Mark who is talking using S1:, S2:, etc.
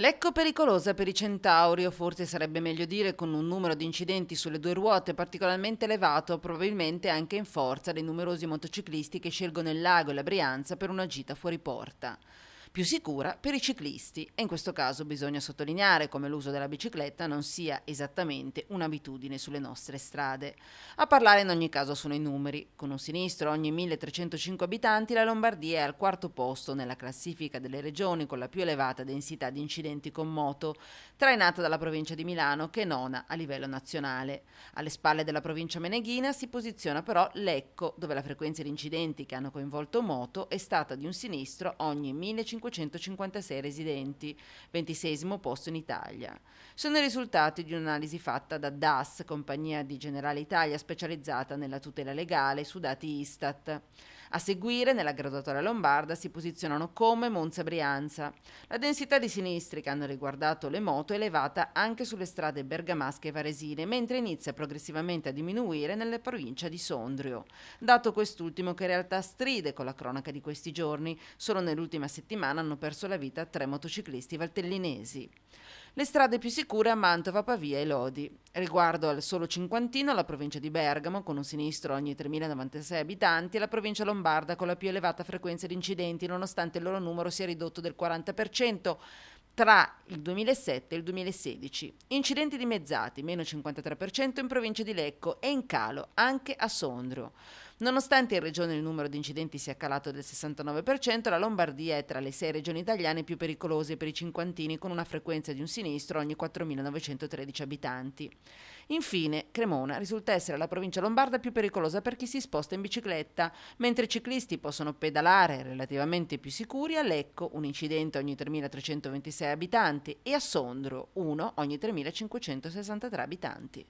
S1: L'ecco pericolosa per i centauri, o forse sarebbe meglio dire con un numero di incidenti sulle due ruote particolarmente elevato, probabilmente anche in forza dei numerosi motociclisti che scelgono il lago e la Brianza per una gita fuori porta più sicura per i ciclisti e in questo caso bisogna sottolineare come l'uso della bicicletta non sia esattamente un'abitudine sulle nostre strade. A parlare in ogni caso sono i numeri, con un sinistro ogni 1305 abitanti la Lombardia è al quarto posto nella classifica delle regioni con la più elevata densità di incidenti con moto, trainata dalla provincia di Milano che è nona a livello nazionale. Alle spalle della provincia meneghina si posiziona però Lecco, dove la frequenza di incidenti che hanno coinvolto moto è stata di un sinistro ogni 1500 556 residenti, 26 posto in Italia. Sono i risultati di un'analisi fatta da DAS, compagnia di Generale Italia specializzata nella tutela legale, su dati Istat. A seguire, nella graduatoria lombarda, si posizionano come Monza Brianza. La densità di sinistri che hanno riguardato le moto è elevata anche sulle strade bergamasche e varesine, mentre inizia progressivamente a diminuire nella provincia di Sondrio. Dato quest'ultimo che in realtà stride con la cronaca di questi giorni, solo nell'ultima settimana settimana hanno perso la vita tre motociclisti valtellinesi. Le strade più sicure a Mantova, Pavia e Lodi. Riguardo al solo cinquantino, la provincia di Bergamo, con un sinistro ogni 3.096 abitanti, e la provincia lombarda, con la più elevata frequenza di incidenti, nonostante il loro numero sia ridotto del 40% tra il 2007 e il 2016. Incidenti dimezzati, meno 53% in provincia di Lecco e in calo anche a Sondrio. Nonostante in regione il numero di incidenti sia calato del 69%, la Lombardia è tra le sei regioni italiane più pericolose per i cinquantini, con una frequenza di un sinistro ogni 4.913 abitanti. Infine, Cremona risulta essere la provincia lombarda più pericolosa per chi si sposta in bicicletta. Mentre i ciclisti possono pedalare relativamente più sicuri, a Lecco un incidente ogni 3.326 abitanti e a Sondro uno ogni 3.563 abitanti.